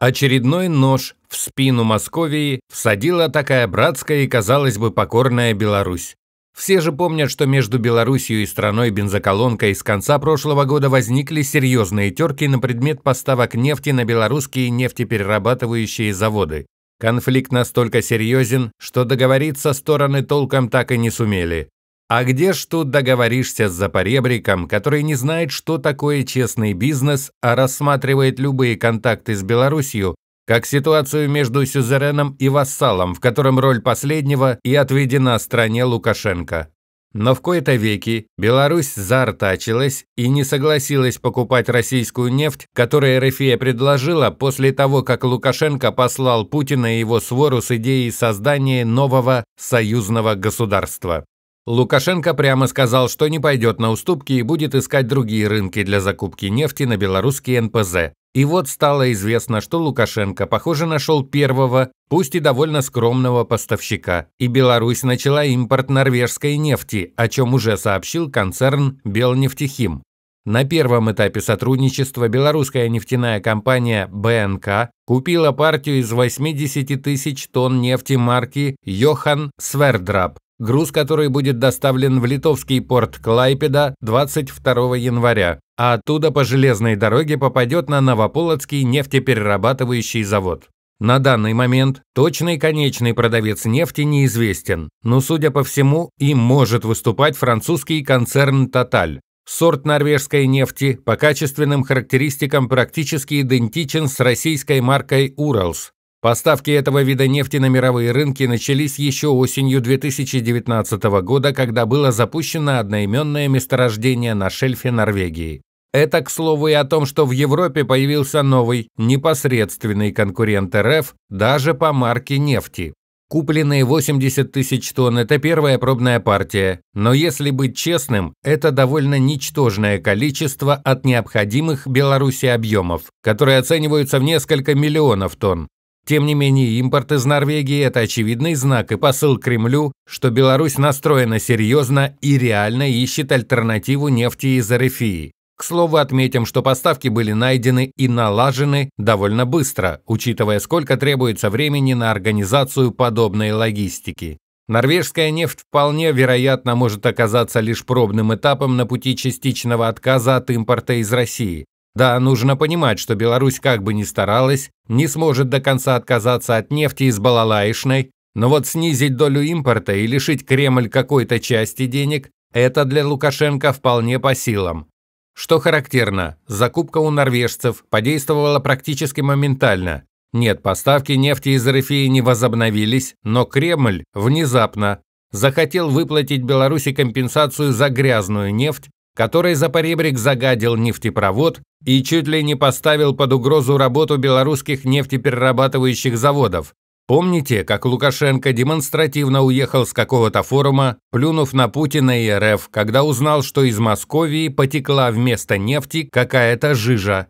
Очередной нож в спину Московии всадила такая братская и, казалось бы, покорная Беларусь. Все же помнят, что между Белоруссией и страной бензоколонка из конца прошлого года возникли серьезные терки на предмет поставок нефти на белорусские нефтеперерабатывающие заводы. Конфликт настолько серьезен, что договориться стороны толком так и не сумели. А где ж тут договоришься с запоребриком, который не знает, что такое честный бизнес, а рассматривает любые контакты с Беларусью как ситуацию между сюзереном и вассалом, в котором роль последнего и отведена стране Лукашенко. Но в кои-то веки Беларусь заортачилась и не согласилась покупать российскую нефть, которую РФИ предложила после того, как Лукашенко послал Путина и его свору с идеей создания нового союзного государства. Лукашенко прямо сказал, что не пойдет на уступки и будет искать другие рынки для закупки нефти на белорусские НПЗ. И вот стало известно, что Лукашенко, похоже, нашел первого, пусть и довольно скромного поставщика, и Беларусь начала импорт норвежской нефти, о чем уже сообщил концерн «Белнефтехим». На первом этапе сотрудничества белорусская нефтяная компания БНК купила партию из 80 тысяч тонн нефти марки «Йохан Свердраб», груз который будет доставлен в литовский порт Клайпеда 22 января, а оттуда по железной дороге попадет на Новополоцкий нефтеперерабатывающий завод. На данный момент точный конечный продавец нефти неизвестен, но, судя по всему, им может выступать французский концерн «Тоталь». Сорт норвежской нефти по качественным характеристикам практически идентичен с российской маркой «Уралс», Поставки этого вида нефти на мировые рынки начались еще осенью 2019 года, когда было запущено одноименное месторождение на шельфе Норвегии. Это, к слову, и о том, что в Европе появился новый, непосредственный конкурент РФ даже по марке нефти. Купленные 80 тысяч тонн – это первая пробная партия, но если быть честным, это довольно ничтожное количество от необходимых Беларуси объемов, которые оцениваются в несколько миллионов тонн. Тем не менее, импорт из Норвегии – это очевидный знак и посыл Кремлю, что Беларусь настроена серьезно и реально ищет альтернативу нефти из РФИ. К слову, отметим, что поставки были найдены и налажены довольно быстро, учитывая, сколько требуется времени на организацию подобной логистики. Норвежская нефть вполне вероятно может оказаться лишь пробным этапом на пути частичного отказа от импорта из России. Да, нужно понимать, что Беларусь как бы ни старалась, не сможет до конца отказаться от нефти из Балалаишной, но вот снизить долю импорта и лишить Кремль какой-то части денег – это для Лукашенко вполне по силам. Что характерно, закупка у норвежцев подействовала практически моментально. Нет, поставки нефти из РФИ не возобновились, но Кремль внезапно захотел выплатить Беларуси компенсацию за грязную нефть который за поребрик загадил нефтепровод и чуть ли не поставил под угрозу работу белорусских нефтеперерабатывающих заводов. Помните, как Лукашенко демонстративно уехал с какого-то форума, плюнув на Путина и РФ, когда узнал, что из Московии потекла вместо нефти какая-то жижа?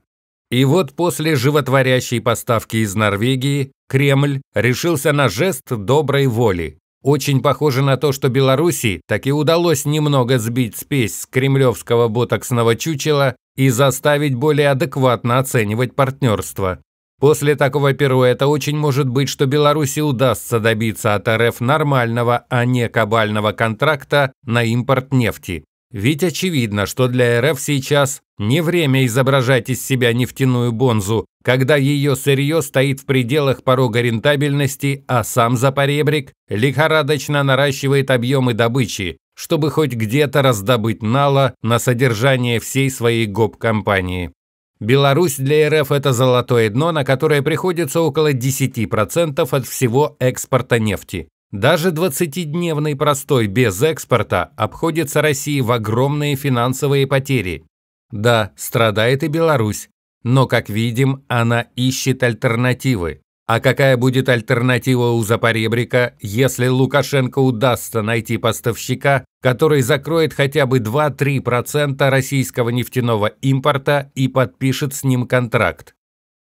И вот после животворящей поставки из Норвегии Кремль решился на жест доброй воли очень похоже на то, что Беларуси и удалось немного сбить спесь с кремлевского ботоксного чучела и заставить более адекватно оценивать партнерство. После такого пируэта очень может быть, что Беларуси удастся добиться от РФ нормального, а не кабального контракта на импорт нефти. Ведь очевидно, что для РФ сейчас не время изображать из себя нефтяную бонзу, когда ее сырье стоит в пределах порога рентабельности, а сам запоребрик лихорадочно наращивает объемы добычи, чтобы хоть где-то раздобыть нало на содержание всей своей ГОП-компании. Беларусь для РФ – это золотое дно, на которое приходится около 10% от всего экспорта нефти. Даже 20-дневный простой без экспорта обходится России в огромные финансовые потери. Да, страдает и Беларусь, но, как видим, она ищет альтернативы. А какая будет альтернатива у Запоребрика, если Лукашенко удастся найти поставщика, который закроет хотя бы 2-3% российского нефтяного импорта и подпишет с ним контракт?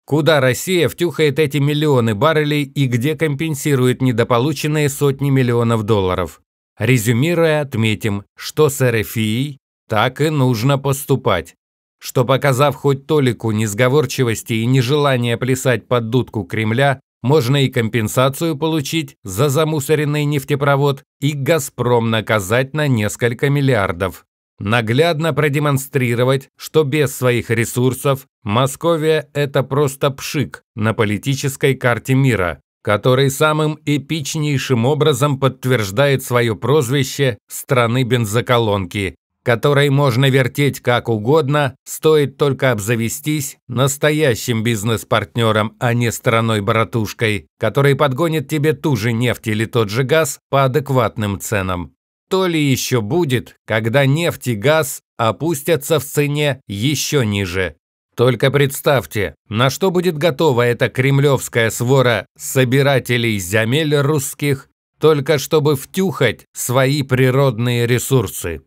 Куда Россия втюхает эти миллионы баррелей и где компенсирует недополученные сотни миллионов долларов? Резюмируя, отметим, что с РФИ так и нужно поступать что, показав хоть толику несговорчивости и нежелания плясать под дудку Кремля, можно и компенсацию получить за замусоренный нефтепровод, и «Газпром» наказать на несколько миллиардов. Наглядно продемонстрировать, что без своих ресурсов Московия – это просто пшик на политической карте мира, который самым эпичнейшим образом подтверждает свое прозвище «страны бензоколонки» которой можно вертеть как угодно, стоит только обзавестись настоящим бизнес-партнером, а не страной-братушкой, который подгонит тебе ту же нефть или тот же газ по адекватным ценам. То ли еще будет, когда нефть и газ опустятся в цене еще ниже. Только представьте, на что будет готова эта кремлевская свора собирателей земель русских, только чтобы втюхать свои природные ресурсы.